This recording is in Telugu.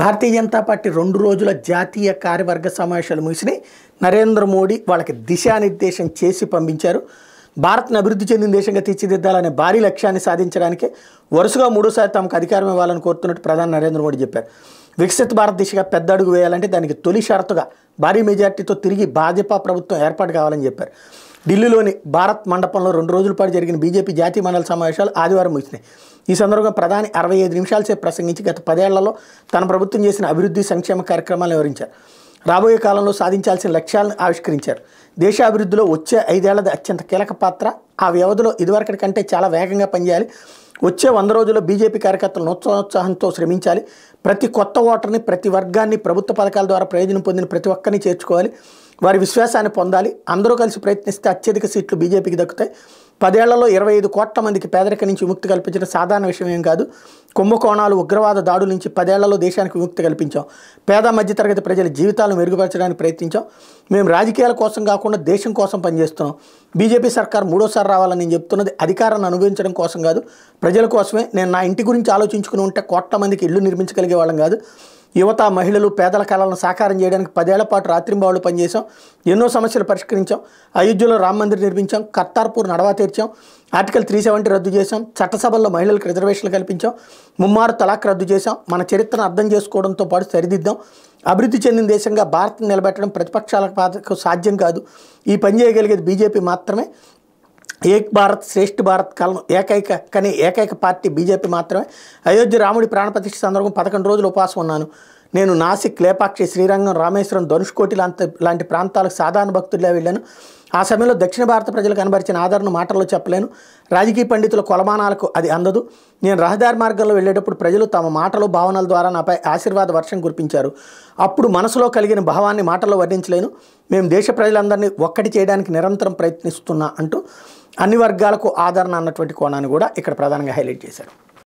భారతీయ జనతా పార్టీ రెండు రోజుల జాతీయ కార్యవర్గ సమావేశాలు ముగిసినాయి నరేంద్ర మోడీ వాళ్ళకి దిశానిర్దేశం చేసి పంపించారు భారత్ను అభివృద్ధి చెందిన దేశంగా తీర్చిదిద్దాలనే భారీ లక్ష్యాన్ని సాధించడానికి వరుసగా మూడోసారి తమకు అధికారం ఇవ్వాలని కోరుతున్నట్టు ప్రధాని నరేంద్ర మోడీ చెప్పారు వికసిత్ భారత దిశగా పెద్ద అడుగు వేయాలంటే దానికి తొలి షరతుగా భారీ మెజార్టీతో తిరిగి భాజపా ప్రభుత్వం ఏర్పాటు కావాలని చెప్పారు ఢిల్లీలోని భారత్ మండపంలో రెండు రోజుల పాటు జరిగిన బీజేపీ జాతీయ మండలి సమావేశాలు ఆదివారం ముగిసినాయి ఈ సందర్భంగా ప్రధాని అరవై ఐదు నిమిషాలసే ప్రసంగించి గత పదేళ్లలో తన ప్రభుత్వం చేసిన అభివృద్ధి సంక్షేమ కార్యక్రమాలను వివరించారు రాబోయే కాలంలో సాధించాల్సిన లక్ష్యాలను ఆవిష్కరించారు దేశాభివృద్ధిలో వచ్చే ఐదేళ్లది అత్యంత కీలక పాత్ర ఆ వ్యవధిలో ఇదివరకటి కంటే చాలా వేగంగా పనిచేయాలి వచ్చే వంద రోజుల్లో బీజేపీ కార్యకర్తలు నోత్సాహంతో శ్రమించాలి ప్రతి కొత్త ఓటర్ని ప్రతి వర్గాన్ని ప్రభుత్వ పథకాల ద్వారా ప్రయోజనం పొందిన ప్రతి ఒక్కరిని చేర్చుకోవాలి వారి విశ్వాసాన్ని పొందాలి అందరూ కలిసి ప్రయత్నిస్తే అత్యధిక సీట్లు బీజేపీకి దక్కుతాయి పదేళ్లలో ఇరవై ఐదు కోట్ల మందికి పేదరిక నుంచి విముక్తి కల్పించడం సాధారణ విషయం ఏం కాదు కుంభకోణాలు ఉగ్రవాద దాడుల నుంచి పదేళ్లలో దేశానికి విముక్తి కల్పించాం పేద మధ్యతరగతి ప్రజల జీవితాలను మెరుగుపరచడానికి ప్రయత్నించాం మేము రాజకీయాల కోసం కాకుండా దేశం కోసం పనిచేస్తున్నాం బీజేపీ సర్కార్ మూడోసారి రావాలని నేను చెప్తున్నది అధికారాన్ని అనుభవించడం కోసం కాదు ప్రజల కోసమే నేను నా ఇంటి గురించి ఆలోచించుకుని ఉంటే కోట్ల మందికి ఇల్లు నిర్మించగలిగే వాళ్ళం కాదు యువత మహిళలు పేదల కళలను సాకారం చేయడానికి పదేళ్ల పాటు రాత్రింబావులు పనిచేశాం ఎన్నో సమస్యలు పరిష్కరించాం అయోధ్యలో రామ మందిర్ నిర్మించాం కర్తార్పూర్ నడవా తీర్చాం ఆర్టికల్ త్రీ సెవెంటీ రద్దు చేశాం చట్టసభల్లో మహిళలకు రిజర్వేషన్లు కల్పించాం ముమ్మారు తలాక్ రద్దు చేశాం మన చరిత్రను అర్థం చేసుకోవడంతో పాటు సరిదిద్దాం అభివృద్ధి చెందిన దేశంగా భారత్ నిలబెట్టడం ప్రతిపక్షాలకు సాధ్యం కాదు ఈ పని చేయగలిగేది బీజేపీ మాత్రమే ఏక్ భారత్ శ్రేష్ఠ భారత్ కలం ఏకైక కానీ ఏకైక పార్టీ బీజేపీ మాత్రమే అయోధ్య రాముడి ప్రాణప్రతిష్ఠ సందర్భం పదకొండు రోజులు ఉపాసం ఉన్నాను నేను నాసిక్ లేపాక్షి శ్రీరంగం రామేశ్వరం ధనుష్కోటి లాంటి లాంటి ప్రాంతాలకు సాధారణ భక్తుడిలా వెళ్ళాను ఆ సమయంలో దక్షిణ భారత ప్రజలు కనబరిచిన ఆదరణ మాటల్లో చెప్పలేను రాజకీయ పండితుల కొలమానాలకు అది అందదు నేను రహదారి మార్గంలో వెళ్ళేటప్పుడు ప్రజలు తమ మాటలు భావనల ద్వారా నాపై ఆశీర్వాద వర్షం కురిపించారు అప్పుడు మనసులో కలిగిన భావాన్ని మాటల్లో వర్ణించలేను మేము దేశ ప్రజలందరినీ ఒక్కటి చేయడానికి నిరంతరం ప్రయత్నిస్తున్నా అంటూ అన్ని వర్గాలకు ఆదరణ అన్నటువంటి కోణాన్ని కూడా ఇక్కడ ప్రధానంగా హైలైట్ చేశారు